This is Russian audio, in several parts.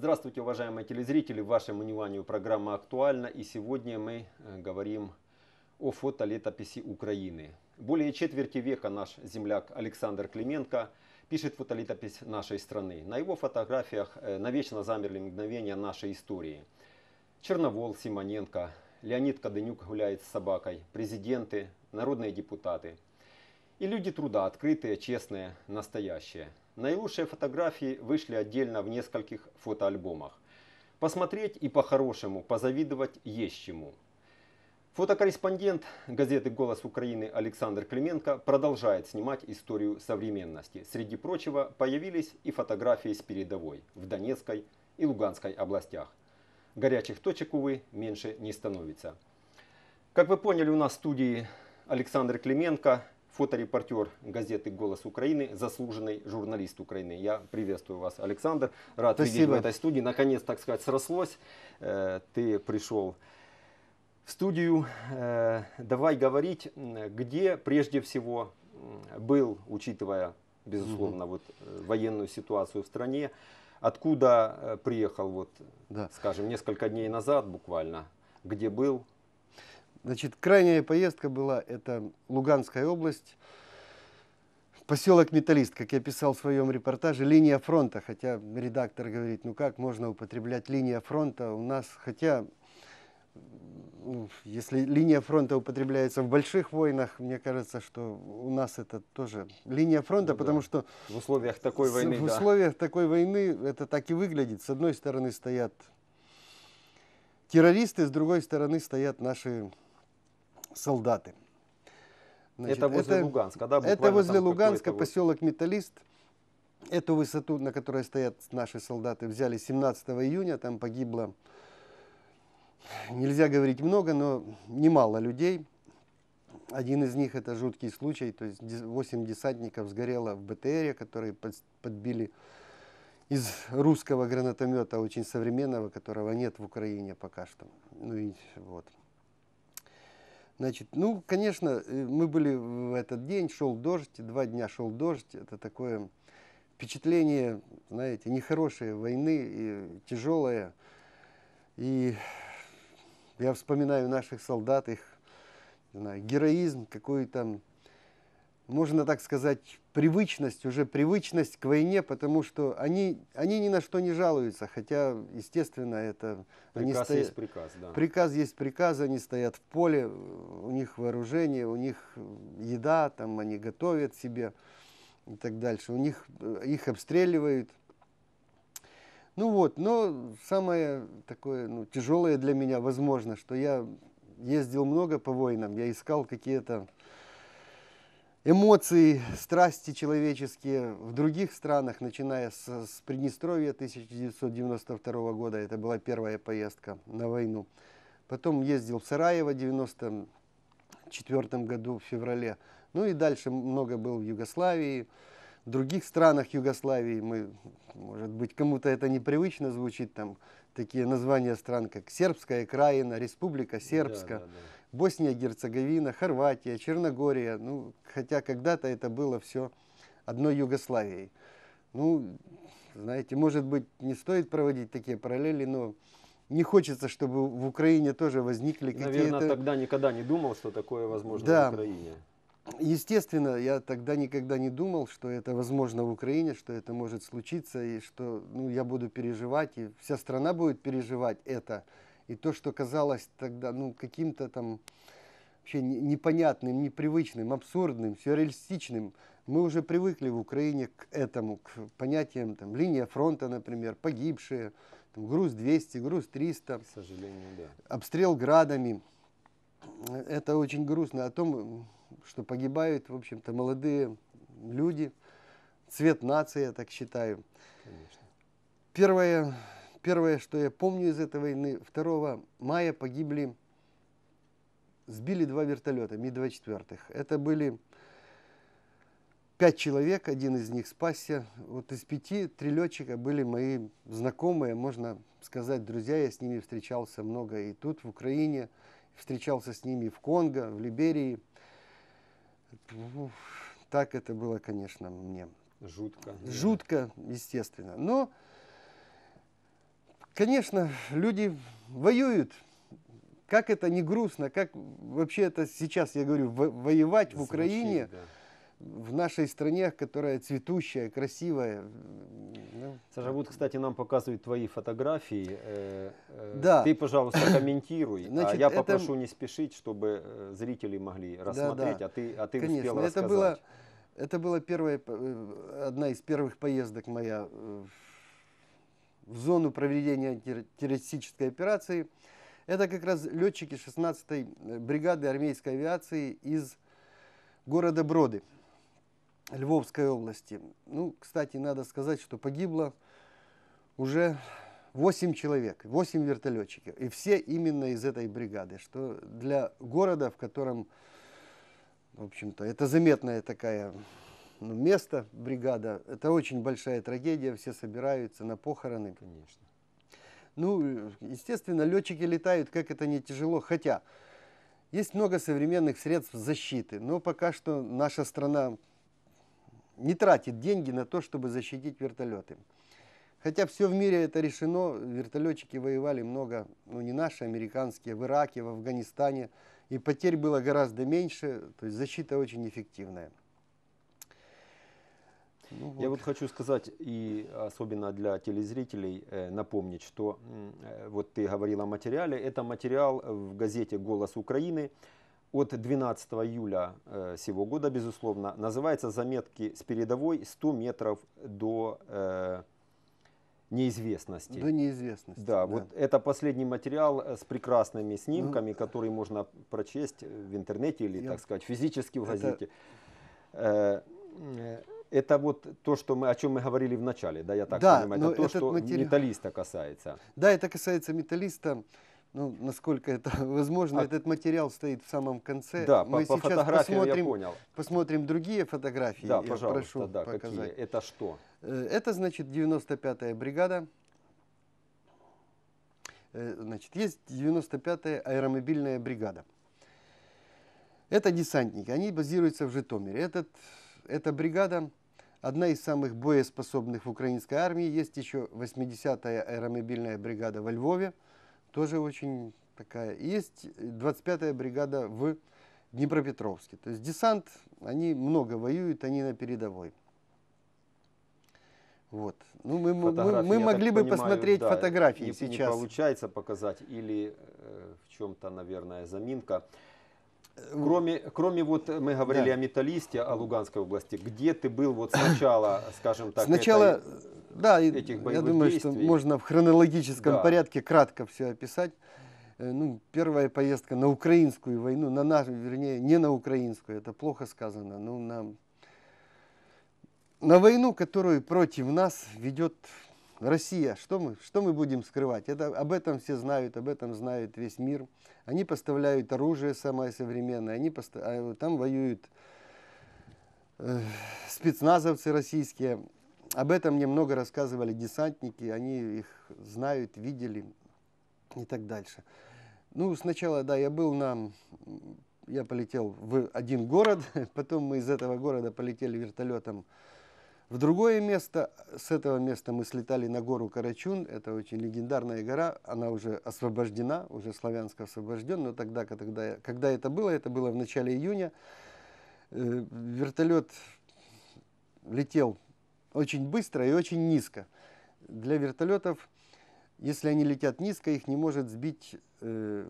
Здравствуйте, уважаемые телезрители! В вашем вниманию программа «Актуальна» и сегодня мы э, говорим о фотолетописи Украины. Более четверти века наш земляк Александр Клименко пишет фотолетопись нашей страны. На его фотографиях э, навечно замерли мгновения нашей истории. Черновол, Симоненко, Леонид Каденюк гуляет с собакой, президенты, народные депутаты. И люди труда, открытые, честные, настоящие. Наилучшие фотографии вышли отдельно в нескольких фотоальбомах. Посмотреть и по-хорошему, позавидовать есть чему. Фотокорреспондент газеты «Голос Украины» Александр Клименко продолжает снимать историю современности. Среди прочего появились и фотографии с передовой в Донецкой и Луганской областях. Горячих точек, увы, меньше не становится. Как вы поняли, у нас в студии Александр Клименко – фоторепортер газеты «Голос Украины», заслуженный журналист Украины. Я приветствую вас, Александр. Рад Спасибо. видеть в этой студии. Наконец, так сказать, срослось. Э, ты пришел в студию. Э, давай говорить, где прежде всего был, учитывая, безусловно, угу. вот, э, военную ситуацию в стране, откуда приехал, вот, да. скажем, несколько дней назад буквально, где был, Значит, крайняя поездка была, это Луганская область, поселок Металлист, как я писал в своем репортаже, линия фронта, хотя редактор говорит, ну как можно употреблять линия фронта у нас, хотя ну, если линия фронта употребляется в больших войнах, мне кажется, что у нас это тоже линия фронта, ну, потому да. что в условиях такой войны, в да. условиях такой войны это так и выглядит. С одной стороны стоят террористы, с другой стороны стоят наши солдаты. Значит, это возле это, Луганска, да? Это возле Луганска, поселок Металлист. Эту высоту, на которой стоят наши солдаты, взяли 17 июня. Там погибло, нельзя говорить много, но немало людей. Один из них это жуткий случай, то есть 8 десантников сгорело в БТРе, которые подбили из русского гранатомета, очень современного, которого нет в Украине пока что. Ну и вот. Значит, ну, конечно, э, мы были в этот день, шел дождь, два дня шел дождь. Это такое впечатление, знаете, нехорошее войны, и э, тяжелое. И я вспоминаю наших солдат, их знаю, героизм, какой там можно так сказать, привычность, уже привычность к войне, потому что они, они ни на что не жалуются, хотя, естественно, это... Приказ они стоя... есть приказ, да. Приказ есть приказ, они стоят в поле, у них вооружение, у них еда, там они готовят себе и так дальше. У них э, их обстреливают. Ну вот, но самое такое ну, тяжелое для меня, возможно, что я ездил много по войнам, я искал какие-то эмоции, страсти человеческие в других странах, начиная с, с Приднестровья 1992 года, это была первая поездка на войну. Потом ездил в Сараево в 1994 году в феврале. Ну и дальше много был в Югославии, в других странах Югославии. Мы, может быть, кому-то это непривычно звучит, там такие названия стран, как Сербская Краина, Республика Сербская. Да, да, да Босния, Герцеговина, Хорватия, Черногория. Ну, хотя когда-то это было все одной Югославией. Ну, знаете, может быть, не стоит проводить такие параллели, но не хочется, чтобы в Украине тоже возникли какие-то... Наверное, тогда никогда не думал, что такое возможно да. в Украине. Естественно, я тогда никогда не думал, что это возможно в Украине, что это может случиться, и что ну, я буду переживать, и вся страна будет переживать это. И то, что казалось тогда ну, каким-то там вообще непонятным, непривычным, абсурдным, сюрреалистичным, мы уже привыкли в Украине к этому, к понятиям там, линия фронта, например, погибшие, там, груз 200, груз 300, к сожалению, да. обстрел градами. Это очень грустно о том, что погибают, в общем-то, молодые люди, цвет нации, я так считаю. Конечно. Первое Первое, что я помню из этой войны, 2 мая погибли, сбили два вертолета Ми-24. Это были пять человек, один из них спасся. Вот из пяти, три летчика были мои знакомые, можно сказать, друзья. Я с ними встречался много и тут, в Украине, встречался с ними в Конго, в Либерии. Так это было, конечно, мне. Жутко. Жутко, естественно. Но Конечно, люди воюют. Как это не грустно, как вообще это сейчас, я говорю, воевать Звучит, в Украине, да. в нашей стране, которая цветущая, красивая. Ну, Саша, вот, кстати, нам показывают твои фотографии. Э, э, да. Ты, пожалуйста, комментируй, а Значит, а я это... попрошу не спешить, чтобы э, зрители могли рассмотреть, да, да. а ты, а ты Конечно, успел рассказать. Это было, это была первая, одна из первых поездок моя в в зону проведения террористической операции. Это как раз летчики 16-й э, бригады армейской авиации из города Броды Львовской области. Ну, кстати, надо сказать, что погибло уже 8 человек, 8 вертолетчиков. И все именно из этой бригады, что для города, в котором, в общем-то, это заметная такая ну, место бригада. Это очень большая трагедия, все собираются на похороны. Конечно. Ну, э, естественно, летчики летают, как это не тяжело. Хотя, есть много современных средств защиты, но пока что наша страна не тратит деньги на то, чтобы защитить вертолеты. Хотя все в мире это решено, вертолетчики воевали много, ну не наши, американские, в Ираке, в Афганистане, и потерь было гораздо меньше, то есть защита очень эффективная. Ну я вот хочу сказать, и особенно для телезрителей э, напомнить, что э, вот ты говорил о материале. Это материал в газете «Голос Украины» от 12 июля э, сего года, безусловно. Называется «Заметки с передовой 100 метров до неизвестности. До неизвестности. Да, да, вот это последний материал с прекрасными снимками, ну, которые можно прочесть в интернете или, я, так сказать, физически в газете. Это... Это вот то, что мы, о чем мы говорили в начале, да, я так да, понимаю, это ну, то, что матери... металлиста касается. Да, это касается металлиста. Ну, насколько это возможно, а... этот материал стоит в самом конце. Да, мы по, по сейчас посмотрим, я понял. Посмотрим другие фотографии. Да, я пожалуйста, прошу да, показать. Какие? Это что? Э, это значит 95-я бригада. Э, значит, есть 95-я аэромобильная бригада. Это десантники, они базируются в Житомире. Этот эта бригада одна из самых боеспособных в украинской армии. Есть еще 80-я аэромобильная бригада во Львове, тоже очень такая. Есть 25-я бригада в Днепропетровске. То есть десант, они много воюют, они на передовой. Вот. Ну, мы, мы, мы могли бы понимаю, посмотреть да, фотографии не, сейчас. Не получается показать или э, в чем-то, наверное, заминка. Кроме, кроме вот э, мы говорили да. о металлисте, о Луганской области, где ты был вот сначала, э, скажем так, сначала, этой, э, да, этих боевых я думаю, действий? что можно в хронологическом да. порядке кратко все описать. Ну, первая поездка на украинскую войну, на нашу, вернее, не на украинскую, это плохо сказано, но на, на войну, которую против нас ведет Россия, что мы, что мы будем скрывать? Это, об этом все знают, об этом знает весь мир. Они поставляют оружие самое современное, они поста- а, э, там воюют э, спецназовцы российские. Об этом мне много рассказывали десантники, они их знают, видели и так дальше. Ну, сначала, да, я был на... Я полетел в один город, потом мы из этого города полетели вертолетом в другое место, с этого места мы слетали на гору Карачун, это очень легендарная гора, она уже освобождена, уже славянско освобождена. но тогда, когда, когда это было, это было в начале июня, э, вертолет летел очень быстро и очень низко. Для вертолетов, если они летят низко, их не может сбить э,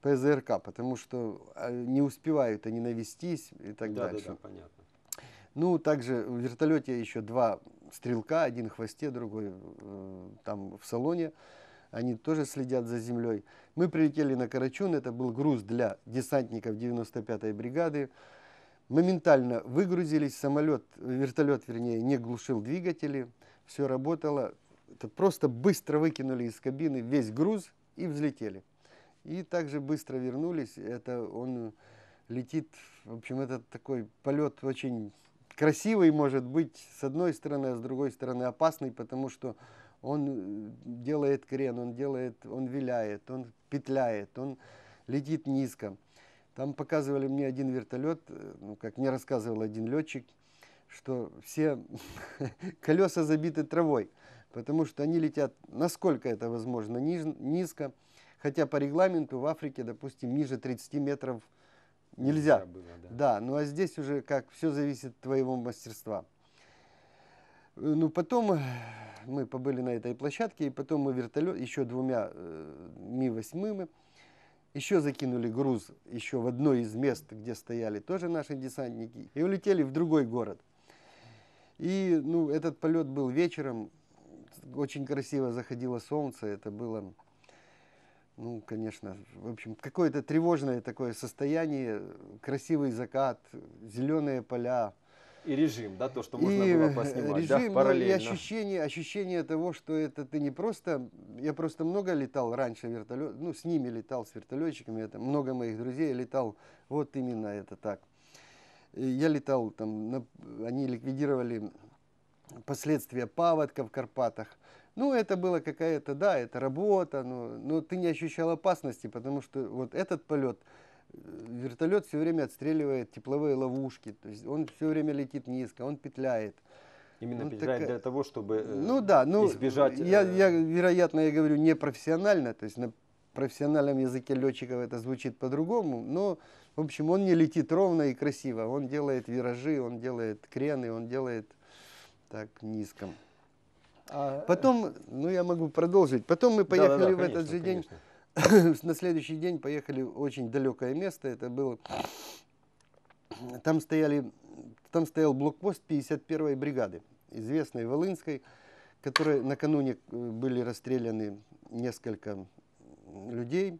ПЗРК, потому что а, не успевают они навестись и так да, дальше. Да, да, понятно. Ну, также в вертолете еще два стрелка, один в хвосте, другой э, там в салоне. Они тоже следят за землей. Мы прилетели на Карачун, это был груз для десантников 95-й бригады. Моментально выгрузились, самолет, вертолет, вернее, не глушил двигатели, все работало. Это просто быстро выкинули из кабины весь груз и взлетели. И также быстро вернулись. Это он летит, в общем, это такой полет очень красивый может быть с одной стороны, а с другой стороны опасный, потому что он э, делает крен, он делает, он виляет, он петляет, он летит низко. Там показывали мне один вертолет, э, ну, как мне рассказывал один летчик, что все колеса забиты травой, потому что они летят, насколько это возможно, низ низко, хотя по регламенту в Африке, допустим, ниже 30 метров – Нельзя. Нельзя было, да. да, ну а здесь уже как все зависит от твоего мастерства. Э, ну, потом э, мы побыли на этой площадке, и потом мы вертолет еще двумя э, Ми-8 еще закинули груз еще в одно из мест, где стояли тоже наши десантники, и улетели в другой город. И ну, этот полет был вечером, очень красиво заходило солнце, это было ну, конечно, в общем, какое-то тревожное такое состояние, красивый закат, зеленые поля. И режим, да, то, что можно и было поснимать, режим, да, ну, параллельно. и ощущение, ощущение того, что это ты не просто... Я просто много летал раньше вертолет, ну, с ними летал, с вертолетчиками, это много моих друзей летал, вот именно это так. Я летал там, на, они ликвидировали последствия паводка в Карпатах, ну, это была какая-то, да, это работа, но, но ты не ощущал опасности, потому что вот этот полет, э, вертолет все время отстреливает тепловые ловушки, то есть он все время летит низко, он петляет. Именно ну, петляет так, для э, того, чтобы э, ну, да, ну, избежать... Я, э, я, вероятно, я говорю не профессионально, то есть на профессиональном языке летчиков это звучит по-другому, но, в общем, он не летит ровно и красиво, он делает виражи, он делает крены, он делает так низком. А, Потом, ну я могу продолжить. Потом мы поехали да, да, да, в этот же день, на следующий день поехали в очень далекое место. Это было, там стояли, там стоял блокпост 51-й бригады, известной Волынской, которые накануне э, были расстреляны несколько людей.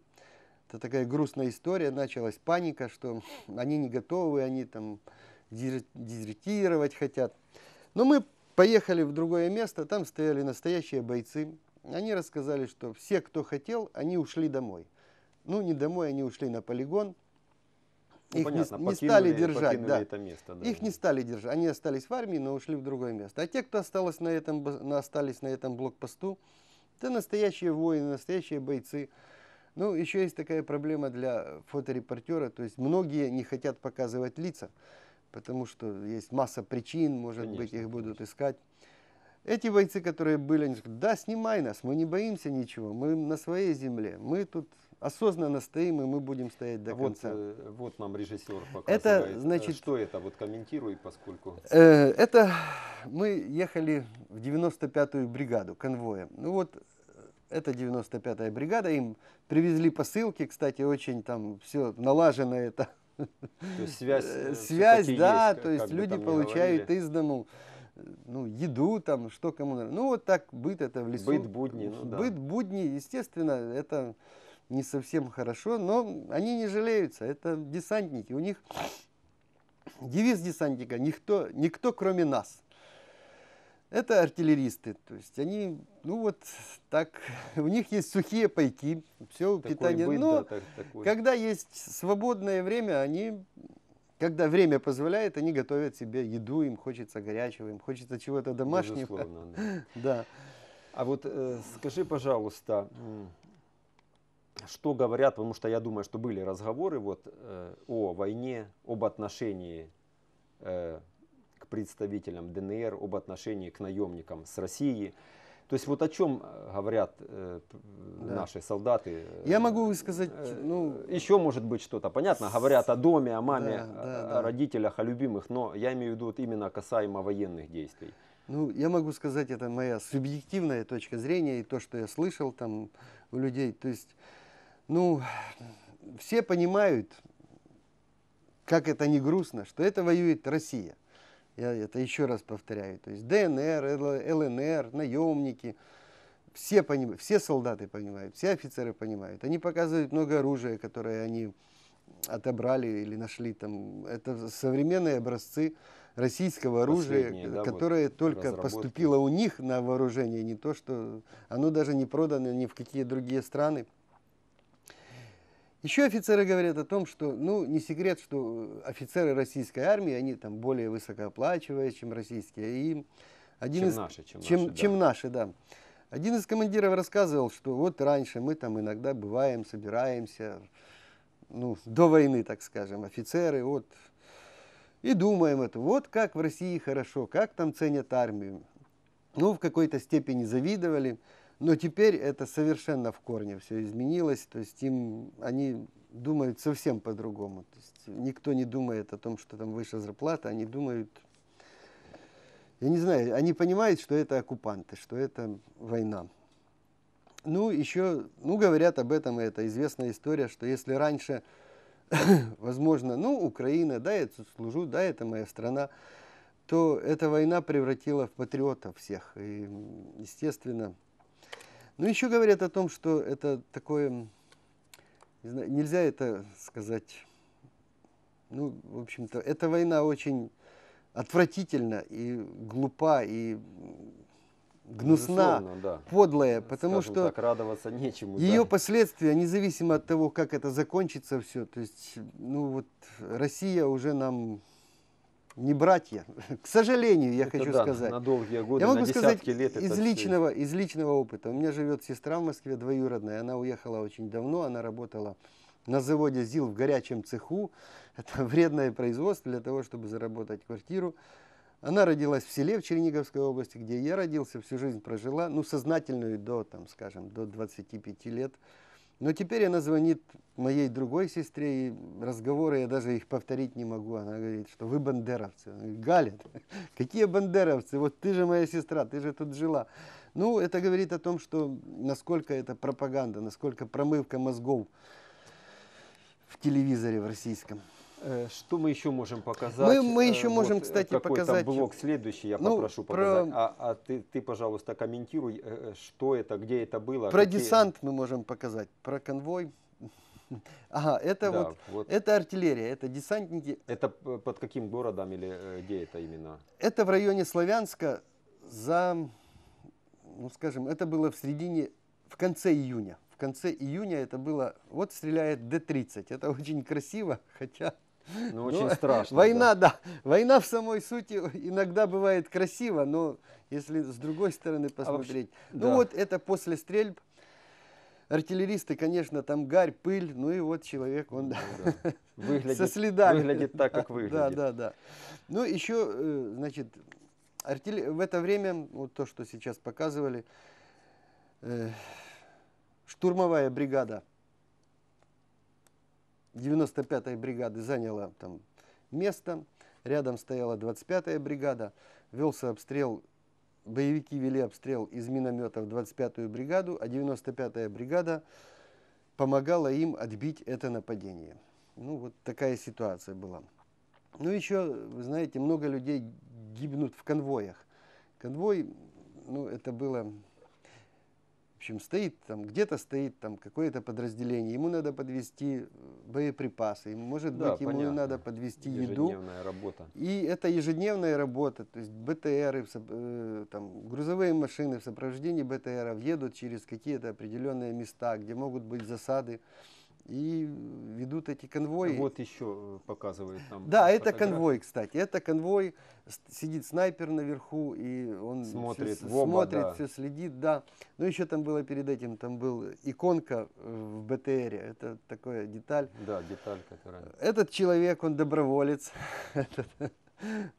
Это такая грустная история, началась паника, что они не готовы, они там дезертировать хотят. Но мы Поехали в другое место, там стояли настоящие бойцы. Они рассказали, что все, кто хотел, они ушли домой. Ну, не домой, они ушли на полигон. Ну, Их понятно, не, не стали держать. Да. Это место, да. Их не стали держать. Они остались в армии, но ушли в другое место. А те, кто осталось на этом, остались на этом блокпосту, это настоящие воины, настоящие бойцы. Ну, еще есть такая проблема для фоторепортера, то есть многие не хотят показывать лица потому что есть масса причин, может конечно, быть, их конечно. будут искать. Эти бойцы, которые были, они сказали, да, снимай нас, мы не боимся ничего, мы на своей земле, мы тут осознанно стоим, и мы будем стоять до а конца. Вот, э, вот нам режиссер показывает. Это, значит, что это? Вот комментируй, поскольку... Э, это мы ехали в 95-ю бригаду конвоя. Ну вот, э, это 95-я бригада, им привезли посылки, кстати, очень там все налажено это то есть связь, э, э, связь да, есть, то есть люди получают говорили. из дому э, ну, еду, там, что кому надо. Ну, вот так быт это в лесу. Быт будни. Ну, да. Быт будни, естественно, это не совсем хорошо, но они не жалеются. Это десантники. У них девиз десантника «Никто, никто кроме нас». Это артиллеристы, то есть они, ну вот так, у них есть сухие пайки, все такой питание. Быт, Но ну, да, так, такой. когда есть свободное время, они, когда время позволяет, они готовят себе еду, им хочется горячего, им хочется чего-то домашнего. Безусловно, да. да. А вот э, скажи, пожалуйста, что говорят, потому что я думаю, что были разговоры вот э, о войне, об отношении э, представителям ДНР, об отношении к наемникам с Россией, То есть вот о чем э, говорят э, да. наши солдаты? Я могу сказать, э, ну... Еще может быть что-то, понятно, говорят о доме, о маме, да, да, о, да. о родителях, о любимых, но я имею в виду вот именно касаемо военных действий. Ну, я могу сказать, это моя субъективная точка зрения и то, что я слышал там у людей. То есть, ну, все понимают, как это не грустно, что это воюет Россия. Я это еще раз повторяю. То есть ДНР, ЛНР, наемники, все, поним... все солдаты понимают, все офицеры понимают. Они показывают много оружия, которое они отобрали или нашли там. Это современные образцы российского оружия, да, которое вот только разработки. поступило у них на вооружение, не то, что оно даже не продано ни в какие другие страны. Еще офицеры говорят о том, что, ну, не секрет, что э, офицеры российской армии, они там более высокооплачиваемые, чем российские. А и один чем из, наши, чем, чем наши. Да. наши, да. Один из командиров рассказывал, что вот раньше мы там иногда бываем, собираемся, ну, до войны, так скажем, офицеры, вот, и думаем это, вот как в России хорошо, как там ценят армию. Ну, в какой-то степени завидовали. Но теперь это совершенно в корне все изменилось, то есть им, они думают совсем по-другому. То есть никто не думает о том, что там выше зарплата, они думают, я не знаю, они понимают, что это оккупанты, что это война. Ну, еще, ну, говорят об этом, и это известная история, что если раньше, возможно, ну, Украина, да, я тут служу, да, это моя страна, то эта война превратила в патриотов всех. И, естественно, но ну, еще говорят о том, что это такое, не знаю, нельзя это сказать, ну, в общем-то, эта война очень отвратительна и глупа, и гнусна, да. подлая, потому Скажем что так, радоваться нечему. Ее да. последствия, независимо от того, как это закончится все, то есть, ну вот Россия уже нам не братья. К сожалению, я это хочу да, сказать. На долгие годы, я могу на сказать лет из личного, из личного опыта. У меня живет сестра в Москве двоюродная. Она уехала очень давно, она работала на заводе ЗИЛ в горячем цеху. Это вредное производство для того, чтобы заработать квартиру. Она родилась в селе в Черниговской области, где я родился, всю жизнь прожила, ну, сознательную до, там, скажем, до 25 лет. Но теперь она звонит моей другой сестре, и разговоры я даже их повторить не могу. Она говорит, что вы бандеровцы. Она говорит, Галя, какие бандеровцы? Вот ты же моя сестра, ты же тут жила. Ну, это говорит о том, что насколько это пропаганда, насколько промывка мозгов в телевизоре в российском. Э, что мы еще можем показать? Мы, мы еще э, можем, вот, э, кстати, какой показать. Какой блок следующий я ну, попрошу показать. А, а ты, ты, пожалуйста, комментируй, что это, где это было. Про какие... десант мы можем показать, про конвой. Ага, это да, вот, вот это артиллерия, это десантники. Это под каким городом или где это именно? Это в районе Славянска за, ну скажем, это было в середине, в конце июня. В конце июня это было, вот стреляет Д-30. Это очень красиво, хотя ну, ну, очень но страшно. Война, да. да. Война в самой сути иногда бывает красиво, но если с другой стороны посмотреть. А вообще, ну да. вот это после стрельб. Артиллеристы, конечно, там гарь, пыль, ну и вот человек, он ну, да. выглядит, со следами. Выглядит так, как выглядит. Да, да, да. Ну еще, э, значит, артиллер... в это время, вот то, что сейчас показывали, э, штурмовая бригада 95-я бригада заняла там место, рядом стояла 25-я бригада, велся обстрел, боевики вели обстрел из минометов 25-ю бригаду, а 95-я бригада помогала им отбить это нападение. Ну, вот такая ситуация была. Ну, еще, вы знаете, много людей гибнут в конвоях. Конвой, ну, это было в общем, стоит там, где-то стоит там какое-то подразделение, ему надо подвести э, боеприпасы, может да, быть, понятно. ему надо подвести еду. работа. И это ежедневная работа, то есть БТРы, э, там, грузовые машины в сопровождении БТРов едут через какие-то определенные места, где могут быть засады и ведут эти конвои. Вот еще э, показывает там. Да, фотографии. это конвой, кстати. Это конвой, сидит снайпер наверху, и он смотрит, все, оба, смотрит да. все следит, да. Ну, еще там было перед этим, там был иконка э, в БТР, это такая деталь. Да, деталь, которая... Этот человек, он доброволец.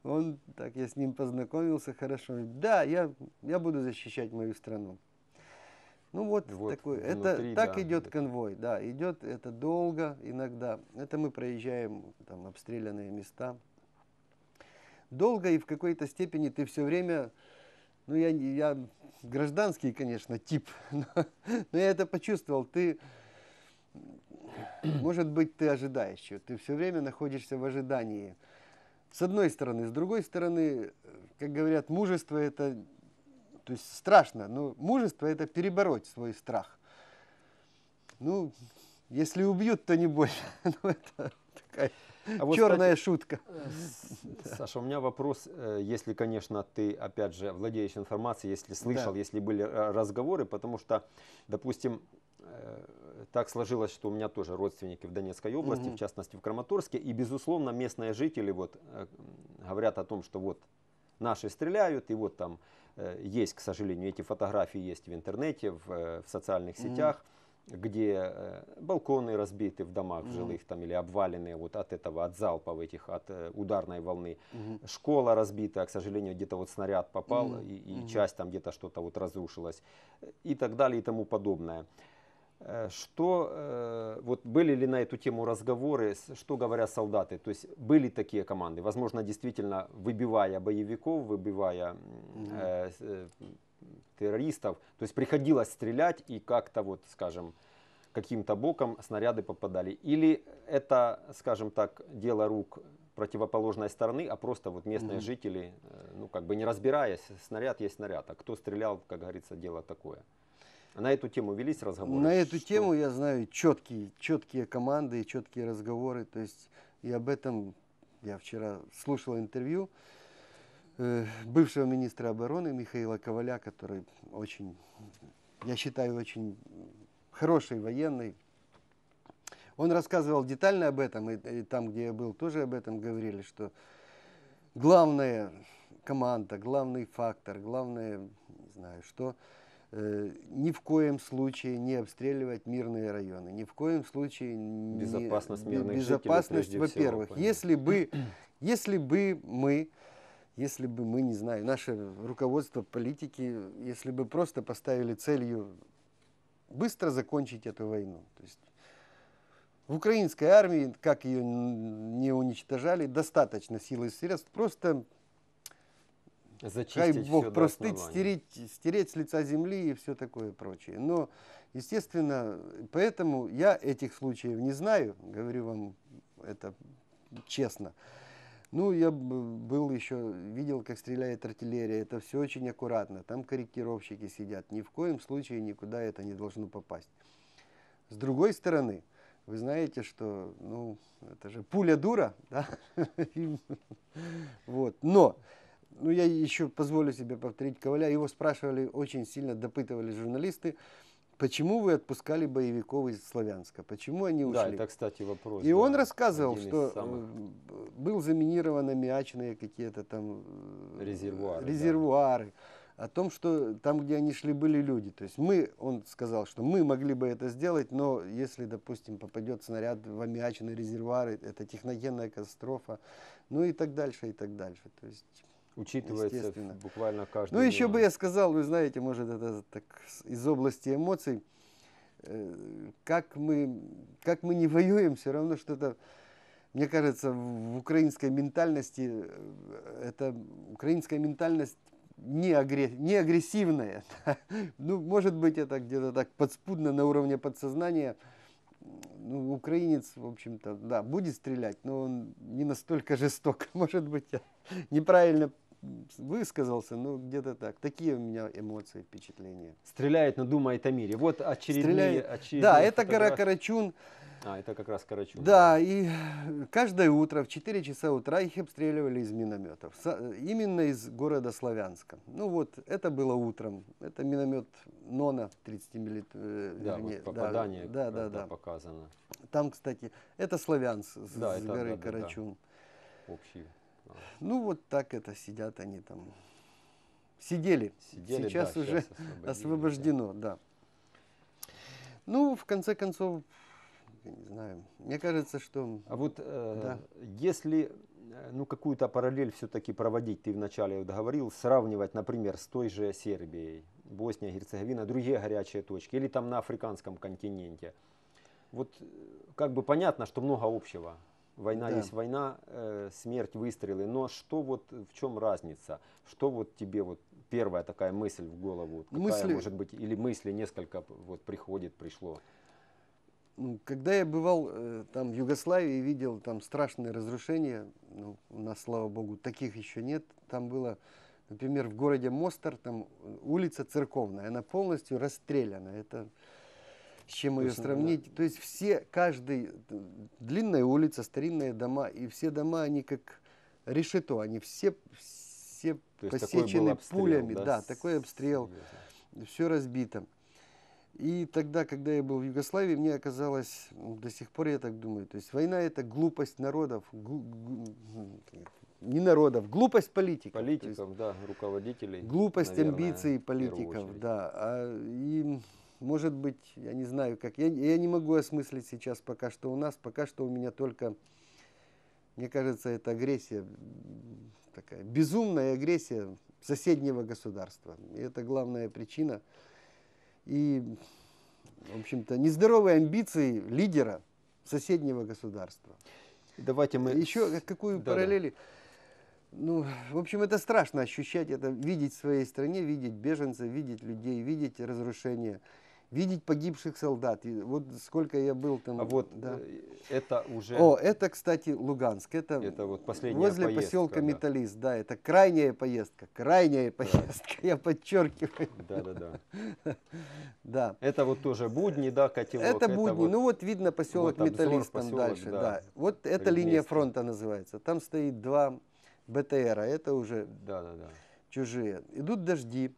Он, так я с ним познакомился хорошо. Да, я, я буду защищать мою страну. Ну вот, вот такой. Внутри, это так да. идет конвой, да, идет это долго иногда. Это мы проезжаем там обстрелянные места. Долго и в какой-то степени ты все время, ну я я гражданский, конечно, тип, но, но я это почувствовал. Ты, может быть, ты ожидаешь чего, ты все время находишься в ожидании. С одной стороны, с другой стороны, э, как говорят, мужество это то есть страшно, но мужество это перебороть свой страх. Ну, если убьют, то не больше. ну, это такая а вот, черная кстати, шутка. Э, Саша, у меня вопрос, э, если, конечно, ты, опять же, владеешь информацией, если слышал, да. если были э, разговоры, потому что, допустим, так сложилось, что у меня тоже родственники в Донецкой области, угу. в частности в Краматорске, и, безусловно, местные жители вот говорят о том, что вот наши стреляют, и вот там Э, есть, к сожалению, эти фотографии есть в интернете, в, э, в социальных сетях, mm где э, балконы разбиты в домах mm жилых там, или обвалены вот от этого, от залпов этих, от ударной волны. mm Школа разбита, к сожалению, где-то вот снаряд попал, mm и, и mm часть там где-то что-то вот разрушилась и так далее и тому подобное. Э, что, э, вот были ли на эту тему разговоры, что говорят солдаты? То есть были такие команды, возможно, действительно выбивая боевиков, выбивая mm-hmm. э, террористов, то есть приходилось стрелять и как-то вот, скажем, каким-то боком снаряды попадали. Или это, скажем так, дело рук противоположной стороны, а просто вот местные mm-hmm. жители, ну как бы не разбираясь, снаряд есть снаряд, а кто стрелял, как говорится, дело такое. А на эту тему велись разговоры? На эту что? тему я знаю четкие, четкие команды и четкие разговоры. То есть и об этом я вчера слушал интервью э, бывшего министра обороны Михаила Коваля, который очень, я считаю, очень хороший военный. Он рассказывал детально об этом, и, и там, где я был, тоже об этом говорили, что главная команда, главный фактор, главное, не знаю, что – Э, ни в коем случае не обстреливать мирные районы, ни в коем случае не... безопасность мирных безопасность, во-первых, если бы если бы мы если бы мы не знаю наше руководство политики если бы просто поставили целью быстро закончить эту войну, то есть в украинской армии как ее не уничтожали достаточно силы и средств просто Зачистить Хай Бог простыть, основания. стереть, стереть с лица земли и все такое прочее. Но, естественно, поэтому я этих случаев не знаю, говорю вам это честно. Ну, я был еще, видел, как стреляет артиллерия, это все очень аккуратно, там корректировщики сидят, ни в коем случае никуда это не должно попасть. С другой стороны, вы знаете, что, ну, это же пуля дура, да? Вот, но ну я еще позволю себе повторить Коваля, его спрашивали, очень сильно допытывали журналисты, почему вы отпускали боевиков из Славянска, почему они ушли. Да, это, кстати, вопрос. И да, он рассказывал, что э, самых... был заминированы мячные какие-то там резервуары, э, резервуары да. о том, что там, где они шли, были люди. То есть мы, он сказал, что мы могли бы это сделать, но если, допустим, попадет снаряд в аммиачные резервуары, это техногенная катастрофа, ну и так дальше, и так дальше. То есть учитывается буквально каждый. Ну, еще бы я сказал, вы знаете, может, это так из области эмоций, э, как мы, как мы не воюем, все равно что-то, мне кажется, в украинской ментальности, э, это украинская ментальность не, агре, не агрессивная. ну, может быть, это где-то так подспудно на уровне подсознания. Ну, украинец, в общем-то, да, будет стрелять, но он не настолько жесток. Может быть, я неправильно высказался, ну где-то так. Такие у меня эмоции, впечатления. Стреляет, на думает о Вот очередные... Стреляет. очередные да, это гора Карачун. А, это как раз Карачун. Да, да, и каждое утро в 4 часа утра их обстреливали из минометов. Именно из города Славянска. Ну вот, это было утром. Это миномет НОНа 30 миллиметров. Э, да, вернее, вот попадание да, да, да, показано. Там, кстати, это Славянск да, с это, горы да, Карачун. Да, да. Общий ну, вот так это сидят они там. Сидели. Сидели сейчас да, уже сейчас освобождено, да. Ну, в конце концов, я не знаю. Мне кажется, что... А вот э, да. если э, ну, какую-то параллель все-таки проводить, ты вначале вот говорил, сравнивать, например, с той же Сербией, Босния, Герцеговина, другие горячие точки, или там на африканском континенте. Вот э, как бы понятно, что много общего. Война да. есть война, э, смерть, выстрелы. Но что вот в чем разница? Что вот тебе вот первая такая мысль в голову? Вот какая мысли... может быть или мысли несколько вот приходит, пришло? Ну, когда я бывал э, там в Югославии, видел там страшные разрушения, ну, у нас, слава богу, таких еще нет. Там было, например, в городе Мостар, там э, улица церковная, она полностью расстреляна. Это с чем ее сравнить. Да. То есть все, каждый, длинная улица, старинные дома, и все дома, они как решето, они все, все посечены обстрел, пулями. Да, да с... такой обстрел, Серьезно. все разбито. И тогда, когда я был в Югославии, мне оказалось, до сих пор я так думаю, то есть война это глупость народов, глу, не народов, глупость политиков. Политиков, есть, да, руководителей. Глупость наверное, амбиций политиков, да. А, и может быть, я не знаю, как. Я, я не могу осмыслить сейчас пока что у нас. Пока что у меня только, мне кажется, это агрессия, такая безумная агрессия соседнего государства. И это главная причина. И, в общем-то, нездоровые амбиции лидера соседнего государства. Давайте мы... Еще какую да, параллели... Да. Ну, в общем, это страшно ощущать, это видеть в своей стране, видеть беженцев, видеть людей, видеть разрушение видеть погибших солдат. И вот сколько я был там. А вот да. Э, это уже. О, это, кстати, Луганск. Это, это вот последняя возле поездка, поселка да. Металлист. Да, это крайняя поездка, крайняя поездка. Да. Я подчеркиваю. Да, да, да. Да. Это вот тоже будни, да, котелок. Это, будни. ну вот видно поселок Металлист там дальше, да. Вот эта линия фронта называется. Там стоит два БТРа. Это уже. Чужие. Идут дожди.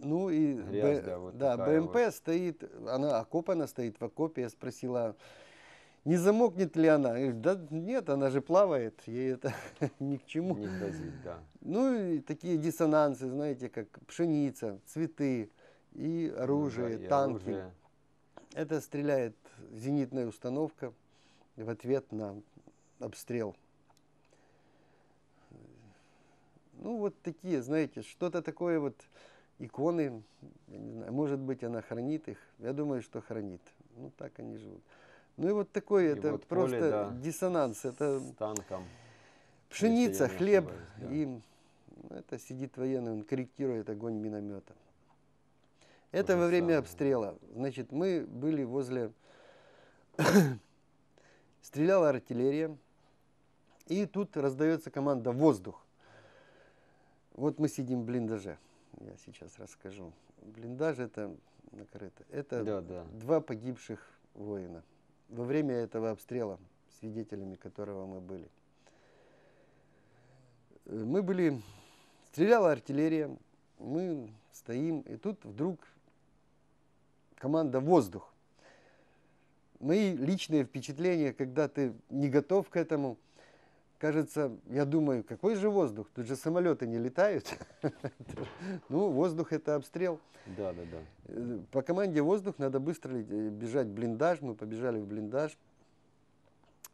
Ну и Грязь, Б, да, вот да, БМП вот. стоит, она окопана стоит в окопе. Я спросила, не замокнет ли она? говорю, да нет, она же плавает, ей это ни к чему. Не грозит, да. Ну и такие диссонансы, знаете, как пшеница, цветы и оружие, ну, да, и танки. Оружие. Это стреляет зенитная установка в ответ на обстрел. Ну вот такие, знаете, что-то такое вот иконы, я не знаю, может быть, она хранит их. Я думаю, что хранит. Ну, так они живут. Ну и вот такой, и это вот просто поле, да, диссонанс. Это с танком. Пшеница, хлеб. да. И ну, это сидит военный, он корректирует огонь миномета. Это во время самое. обстрела. Значит, мы были возле... Стреляла артиллерия. И тут раздается команда «Воздух». Вот мы сидим в блиндаже я сейчас расскажу. Блиндаж это накрыто. Это да, да. два погибших воина во время этого обстрела, свидетелями которого мы были. Э, мы были, стреляла артиллерия, мы стоим, и тут вдруг команда «Воздух». Мои личные впечатления, когда ты не готов к этому – кажется, я думаю, какой же воздух? Тут же самолеты не летают. Ну, воздух это обстрел. Да, да, да. Э, по команде воздух надо быстро э, бежать в блиндаж. Мы побежали в блиндаж.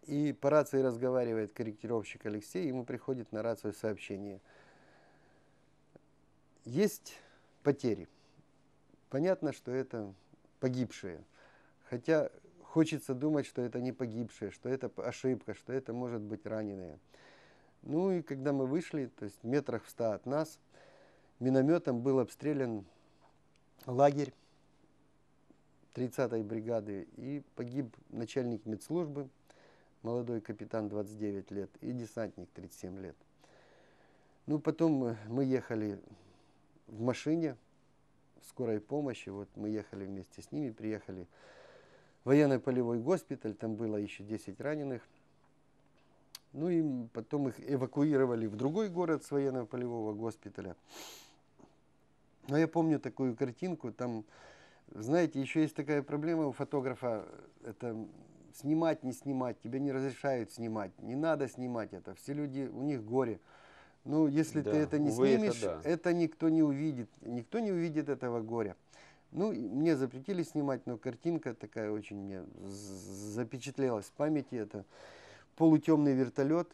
И по рации разговаривает корректировщик Алексей, ему приходит на рацию сообщение. Есть потери. Понятно, что это погибшие. Хотя Хочется думать, что это не погибшие, что это ошибка, что это может быть раненые. Ну и когда мы вышли, то есть метрах в ста от нас, минометом был обстрелян лагерь 30-й бригады и погиб начальник медслужбы, молодой капитан 29 лет и десантник 37 лет. Ну, потом э, мы ехали в машине скорой помощи, вот мы ехали вместе с ними, приехали военный полевой госпиталь, там было еще 10 раненых. Ну и потом их эвакуировали в другой город с военного полевого госпиталя. Но я помню такую картинку, там, знаете, еще есть такая проблема у фотографа, это снимать, не снимать, тебе не разрешают снимать, не надо снимать это, все люди, у них горе. Ну, если да, ты это не увы, снимешь, это, да. это никто не увидит, никто не увидит этого горя. Ну, мне запретили снимать, но картинка такая очень мне запечатлелась в памяти. Это полутемный вертолет,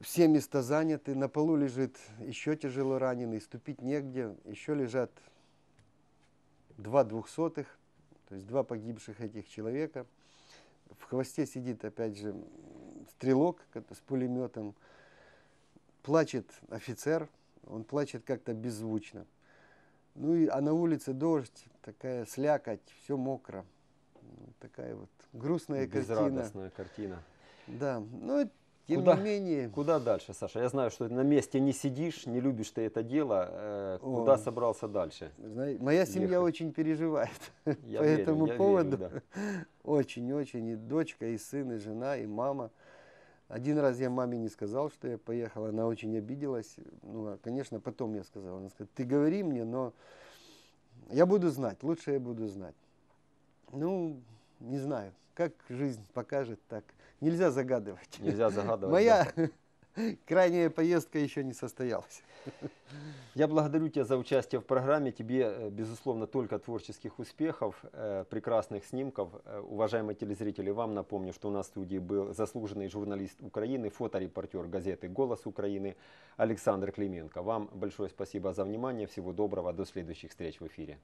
все места заняты, на полу лежит еще тяжело раненый, ступить негде, еще лежат два двухсотых, то есть два погибших этих человека. В хвосте сидит, опять же, стрелок с пулеметом, плачет офицер, он плачет как-то беззвучно. Ну и, а на улице дождь, такая слякоть, все мокро. Ну, такая вот грустная Безрадостная картина. картина. Да, но тем куда, не менее. Куда дальше, Саша? Я знаю, что на месте не сидишь, не любишь ты это дело. Э, О, куда собрался дальше? Знаете, моя семья Ехать. очень переживает я по верю, этому я поводу. Очень-очень. Да. И дочка, и сын, и жена, и мама. Один раз я маме не сказал, что я поехал, она очень обиделась. Ну, а, конечно, потом я сказал. Она сказала, ты говори мне, но я буду знать, лучше я буду знать. Ну, не знаю, как жизнь покажет так. Нельзя загадывать. Нельзя загадывать. Моя, крайняя поездка еще не состоялась. Я благодарю тебя за участие в программе. Тебе, э, безусловно, только творческих успехов, э, прекрасных снимков. Э, уважаемые телезрители, вам напомню, что у нас в студии был заслуженный журналист Украины, фоторепортер газеты «Голос Украины» Александр Клименко. Вам большое спасибо за внимание. Всего доброго. До следующих встреч в эфире.